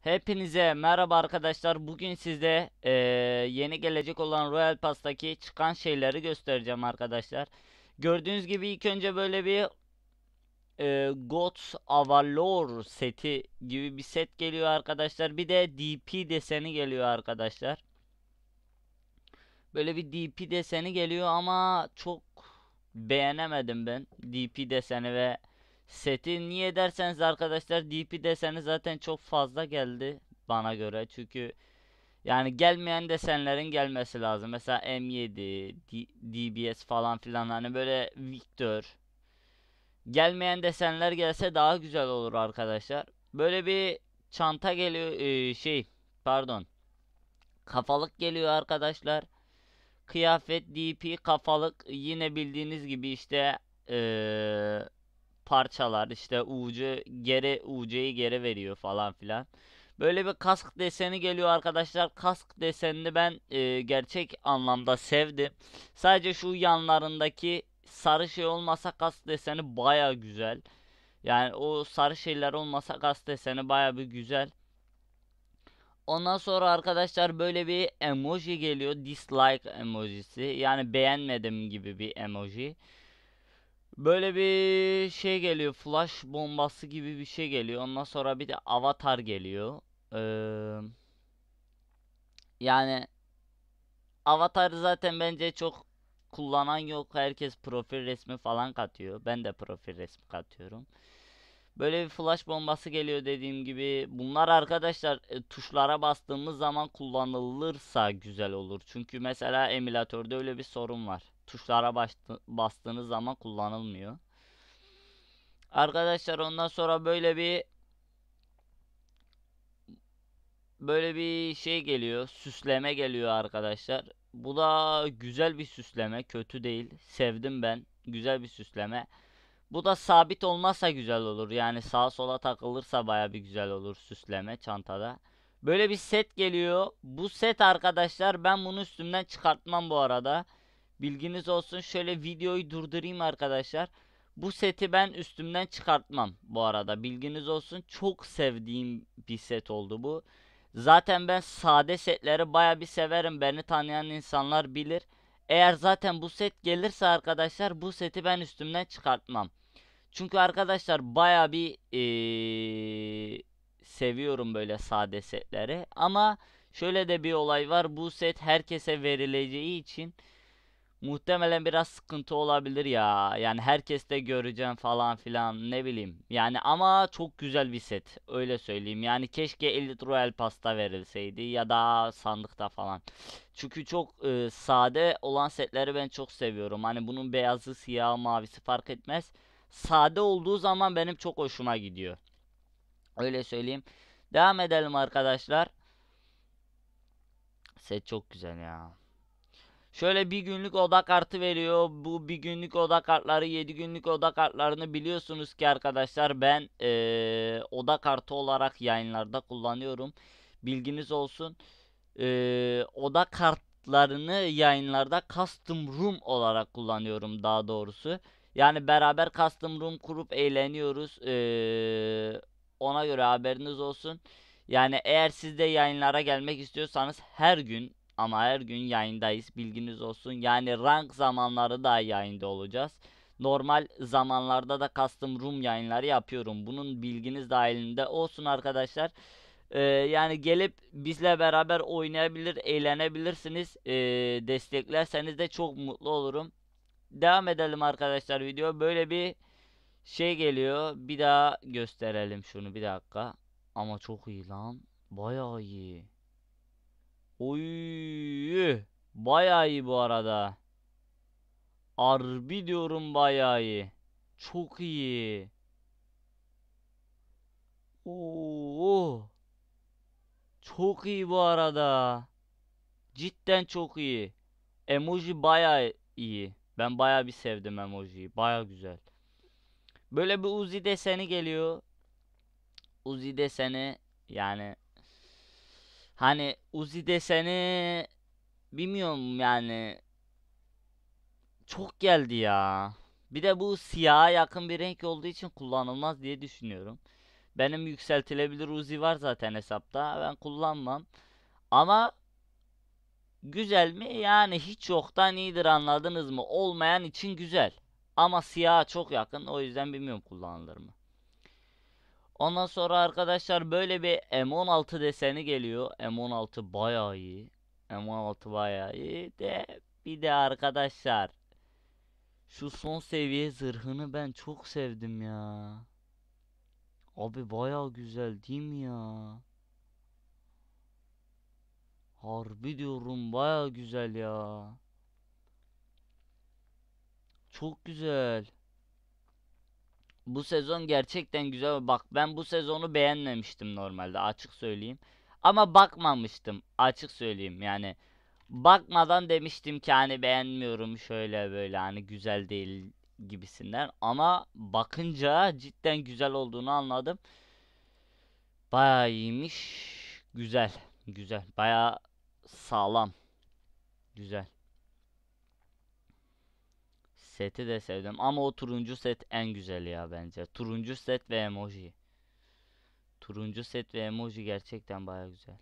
Hepinize merhaba arkadaşlar. Bugün size e, yeni gelecek olan Royal Pass'taki çıkan şeyleri göstereceğim arkadaşlar. Gördüğünüz gibi ilk önce böyle bir e, Gods Avalor seti gibi bir set geliyor arkadaşlar. Bir de DP deseni geliyor arkadaşlar. Böyle bir DP deseni geliyor ama çok beğenemedim ben. DP deseni ve Seti niye derseniz arkadaşlar DP deseni zaten çok fazla geldi bana göre. Çünkü yani gelmeyen desenlerin gelmesi lazım. Mesela M7, D DBS falan filan hani böyle Victor. Gelmeyen desenler gelse daha güzel olur arkadaşlar. Böyle bir çanta geliyor e, şey pardon. Kafalık geliyor arkadaşlar. Kıyafet DP kafalık yine bildiğiniz gibi işte eee parçalar işte ucu geri ucuyu geri veriyor falan filan. Böyle bir kask deseni geliyor arkadaşlar. Kask desenini ben e, gerçek anlamda sevdim. Sadece şu yanlarındaki sarı şey olmasa kask deseni baya güzel. Yani o sarı şeyler olmasa kask deseni baya bir güzel. Ondan sonra arkadaşlar böyle bir emoji geliyor. Dislike emojisi. Yani beğenmedim gibi bir emoji. Böyle bir şey geliyor. Flash bombası gibi bir şey geliyor. Ondan sonra bir de avatar geliyor. Ee, yani avatar zaten bence çok kullanan yok. Herkes profil resmi falan katıyor. Ben de profil resmi katıyorum. Böyle bir flash bombası geliyor dediğim gibi. Bunlar arkadaşlar e, tuşlara bastığımız zaman kullanılırsa güzel olur. Çünkü mesela emülatörde öyle bir sorun var tuşlara bastığınız zaman kullanılmıyor. Arkadaşlar ondan sonra böyle bir böyle bir şey geliyor. Süsleme geliyor arkadaşlar. Bu da güzel bir süsleme. Kötü değil. Sevdim ben. Güzel bir süsleme. Bu da sabit olmazsa güzel olur. Yani sağa sola takılırsa baya bir güzel olur süsleme çantada. Böyle bir set geliyor. Bu set arkadaşlar ben bunu üstümden çıkartmam bu arada. Bilginiz olsun şöyle videoyu durdurayım arkadaşlar. Bu seti ben üstümden çıkartmam bu arada. Bilginiz olsun çok sevdiğim bir set oldu bu. Zaten ben sade setleri baya bir severim. Beni tanıyan insanlar bilir. Eğer zaten bu set gelirse arkadaşlar bu seti ben üstümden çıkartmam. Çünkü arkadaşlar baya bir ee, seviyorum böyle sade setleri. Ama şöyle de bir olay var. Bu set herkese verileceği için Muhtemelen biraz sıkıntı olabilir ya. Yani herkes de göreceğim falan filan ne bileyim. Yani ama çok güzel bir set öyle söyleyeyim. Yani keşke Elite Royal pasta verilseydi ya da sandıkta falan. Çünkü çok e, sade olan setleri ben çok seviyorum. Hani bunun beyazı, siyahı mavisi fark etmez. Sade olduğu zaman benim çok hoşuma gidiyor. Öyle söyleyeyim. Devam edelim arkadaşlar. Set çok güzel ya. Şöyle bir günlük odak kartı veriyor. Bu bir günlük odak kartları 7 günlük odak kartlarını biliyorsunuz ki arkadaşlar ben ee, oda kartı olarak yayınlarda kullanıyorum. Bilginiz olsun. E, oda kartlarını yayınlarda custom room olarak kullanıyorum daha doğrusu. Yani beraber custom room kurup eğleniyoruz. E, ona göre haberiniz olsun. Yani eğer siz de yayınlara gelmek istiyorsanız her gün ama her gün yayındayız bilginiz olsun. Yani rank zamanları da yayında olacağız. Normal zamanlarda da custom room yayınları yapıyorum. Bunun bilginiz dahilinde olsun arkadaşlar. Ee, yani gelip bizle beraber oynayabilir, eğlenebilirsiniz. Ee, desteklerseniz de çok mutlu olurum. Devam edelim arkadaşlar video. Böyle bir şey geliyor. Bir daha gösterelim şunu bir dakika. Ama çok iyi lan. Bayağı iyi. Oy. Bayağı iyi bu arada. Arbi diyorum bayağı iyi. Çok iyi. Oo. Çok iyi bu arada. Cidden çok iyi. Emoji bayağı iyi. Ben bayağı bir sevdim emojiyi. Bayağı güzel. Böyle bir Uzi deseni geliyor. Uzi deseni yani Hani Uzi deseni bilmiyorum yani. Çok geldi ya. Bir de bu siyaha yakın bir renk olduğu için kullanılmaz diye düşünüyorum. Benim yükseltilebilir Uzi var zaten hesapta. Ben kullanmam. Ama güzel mi? Yani hiç yoktan iyidir anladınız mı? Olmayan için güzel. Ama siyaha çok yakın. O yüzden bilmiyorum kullanılır mı. Ondan sonra arkadaşlar böyle bir M16 deseni geliyor. M16 bayağı iyi. M16 bayağı iyi de bir de arkadaşlar şu son seviye zırhını ben çok sevdim ya. Abi bayağı güzel değil mi ya? Harbi diyorum bayağı güzel ya. Çok güzel bu sezon gerçekten güzel. Bak ben bu sezonu beğenmemiştim normalde açık söyleyeyim. Ama bakmamıştım açık söyleyeyim yani. Bakmadan demiştim ki hani beğenmiyorum şöyle böyle hani güzel değil gibisinden. Ama bakınca cidden güzel olduğunu anladım. Baya iyiymiş. Güzel. Güzel. Baya sağlam. Güzel. Seti de sevdim ama o turuncu set en güzel ya bence. Turuncu set ve emoji. Turuncu set ve emoji gerçekten baya güzel.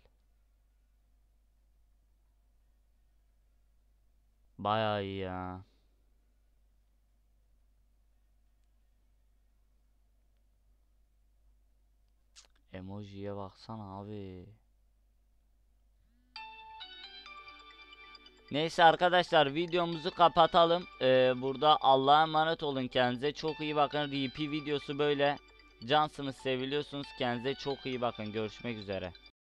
Baya iyi ya. Emojiye baksana abi. Neyse arkadaşlar videomuzu kapatalım. Ee, burada Allah'a emanet olun kendinize. Çok iyi bakın. RP videosu böyle. Cansınız seviliyorsunuz. Kendinize çok iyi bakın. Görüşmek üzere.